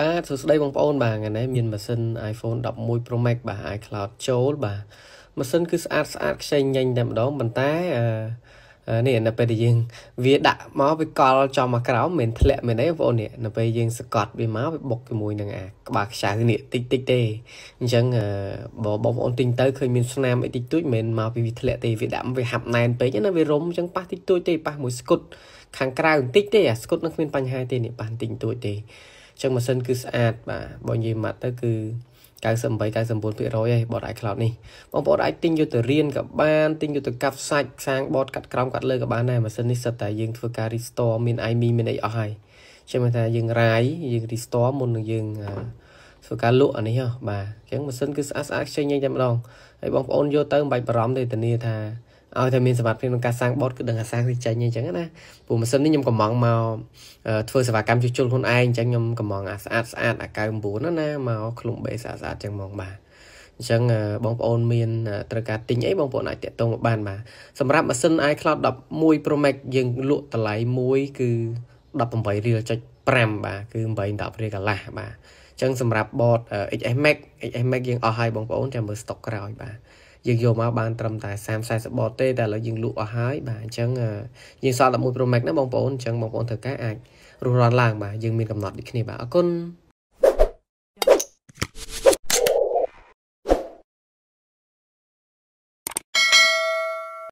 បាទសួស្តីបងប្អូនបាទថ្ងៃនេះមានម៉ាស៊ីន iPhone 11 Pro Max បាទ iCloud ចូលបាទម៉ាស៊ីនគឺស្អាតស្អាតខ្ចីញញតែម្ដងប៉ុន្តែនេះនៅពេលដែលយើងវាដាក់មកវាកលចំមកក្រោមមិនធ្លាក់មែនទេបងប្អូននេះនៅពេលយើងសកត់វាមកវាបុកជាមួយនឹងអាក្បាលខ្ចៅនេះតិចតិចទេអញ្ចឹងបើបងប្អូនទិញទៅឃើញមានស្នាមអីតិចតួចមិនមកពីវាធ្លាក់ទេវាដាក់វាហាប់ណែនពេកណាវារុំអញ្ចឹងប៉ះតិចតួចទេប៉ះមួយស្គុត ខាងក្រៅបន្តិចទេអាស្គុតនឹងគ្មានបញ្ហាទេនេះប៉ះបន្តិចតួចទេចឹងម៉ាស៊ីនគឺស្អាតបាទបើនិយាយមកទៅគឺ98 99%ហើយបត iCloud នេះបងប្អូនអាចទិញយកទៅរៀនក៏បានទិញយកទៅកាត់សាច់ខ្សាងបតកាត់ក្រោមកាត់លើក៏បានដែរម៉ាស៊ីននេះសិតតែយើងធ្វើការ restore មាន IME មានអីអស់ហើយចឹងមិនថាយើងរាយយើង restore មុននឹងយើងធ្វើការលក់អានេះហ៎បាទអញ្ចឹងម៉ាស៊ីនគឺស្អាតស្អាតខ្ចីញញតែម្ដងហើយបងប្អូនយកទៅមិនបាច់បារម្ភទេធានាថាឲ្យតែមានសមត្ថភាពក្នុងការសាងបតគឺដឹងថាសាងវាចេញអីចឹងណាព្រោះម៉ាស៊ីននេះខ្ញុំកំងមកធ្វើសេវាកម្មជួសជុលខ្លួនឯងអញ្ចឹងខ្ញុំកំងអាស្អាតស្អាតអា99ណាណាមកឃ្លុំបេស្អាតស្អាតចឹងហ្មងបាទអញ្ចឹងបងប្អូន មានត្រូវការទិញអីបងប្អូនអាចតាក់ទងមកបានបាទសម្រាប់ម៉ាស៊ីន iCloud 11 Pro Max យើងលក់តម្លៃមួយគឺ18រៀលចុច5បាទគឺ8 10រៀលកន្លះបាទអញ្ចឹងសម្រាប់ board XS Max XS Max យើងអស់ហើយបងប្អូនចាំមើល stock ក្រោយបាទយើងយកមកបានត្រឹមតែ30 40បតទេតែឥឡូវយើងលក់អស់ហើយបាទអញ្ចឹងយើងសល់11 Pro Max ណាបងប្អូនអញ្ចឹងបងប្អូនធ្វើការអាចរស់រានឡើងបាទយើងមានកំណត់ដូចគ្នាបាទអរគុណ